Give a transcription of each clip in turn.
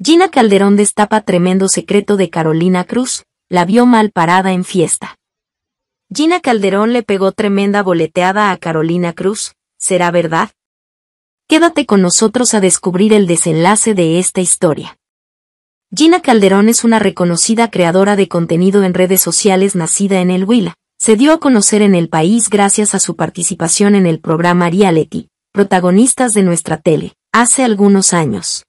Gina Calderón destapa tremendo secreto de Carolina Cruz, la vio mal parada en fiesta. Gina Calderón le pegó tremenda boleteada a Carolina Cruz, ¿será verdad? Quédate con nosotros a descubrir el desenlace de esta historia. Gina Calderón es una reconocida creadora de contenido en redes sociales nacida en el Huila. Se dio a conocer en el país gracias a su participación en el programa Reality, protagonistas de nuestra tele, hace algunos años.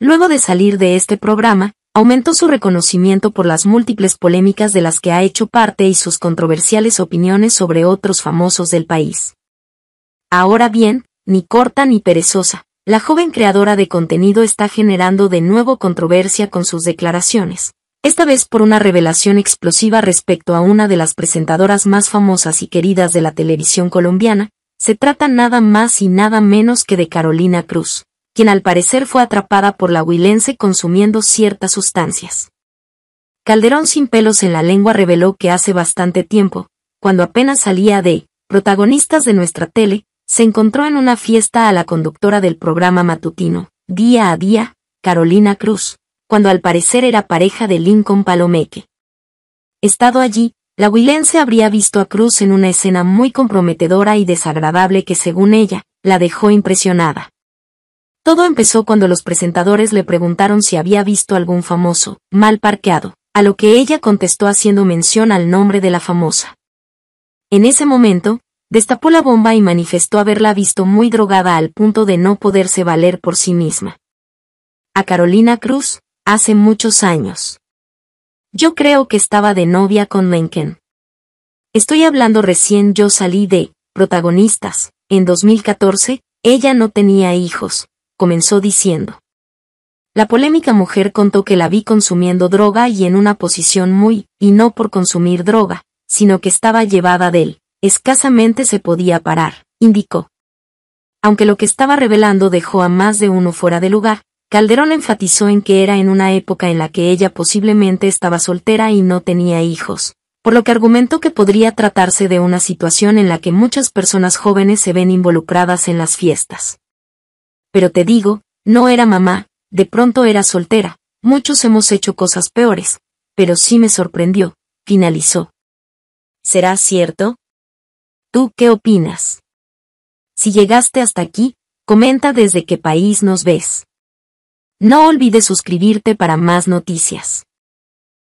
Luego de salir de este programa, aumentó su reconocimiento por las múltiples polémicas de las que ha hecho parte y sus controversiales opiniones sobre otros famosos del país. Ahora bien, ni corta ni perezosa, la joven creadora de contenido está generando de nuevo controversia con sus declaraciones, esta vez por una revelación explosiva respecto a una de las presentadoras más famosas y queridas de la televisión colombiana, se trata nada más y nada menos que de Carolina Cruz quien al parecer fue atrapada por la huilense consumiendo ciertas sustancias. Calderón sin pelos en la lengua reveló que hace bastante tiempo, cuando apenas salía de protagonistas de nuestra tele, se encontró en una fiesta a la conductora del programa matutino, Día a Día, Carolina Cruz, cuando al parecer era pareja de Lincoln Palomeque. Estado allí, la huilense habría visto a Cruz en una escena muy comprometedora y desagradable que según ella, la dejó impresionada. Todo empezó cuando los presentadores le preguntaron si había visto algún famoso, mal parqueado, a lo que ella contestó haciendo mención al nombre de la famosa. En ese momento, destapó la bomba y manifestó haberla visto muy drogada al punto de no poderse valer por sí misma. A Carolina Cruz, hace muchos años. Yo creo que estaba de novia con Mencken. Estoy hablando recién yo salí de, protagonistas, en 2014, ella no tenía hijos, comenzó diciendo. La polémica mujer contó que la vi consumiendo droga y en una posición muy, y no por consumir droga, sino que estaba llevada de él, escasamente se podía parar, indicó. Aunque lo que estaba revelando dejó a más de uno fuera de lugar, Calderón enfatizó en que era en una época en la que ella posiblemente estaba soltera y no tenía hijos, por lo que argumentó que podría tratarse de una situación en la que muchas personas jóvenes se ven involucradas en las fiestas pero te digo, no era mamá, de pronto era soltera, muchos hemos hecho cosas peores, pero sí me sorprendió, finalizó. ¿Será cierto? ¿Tú qué opinas? Si llegaste hasta aquí, comenta desde qué país nos ves. No olvides suscribirte para más noticias.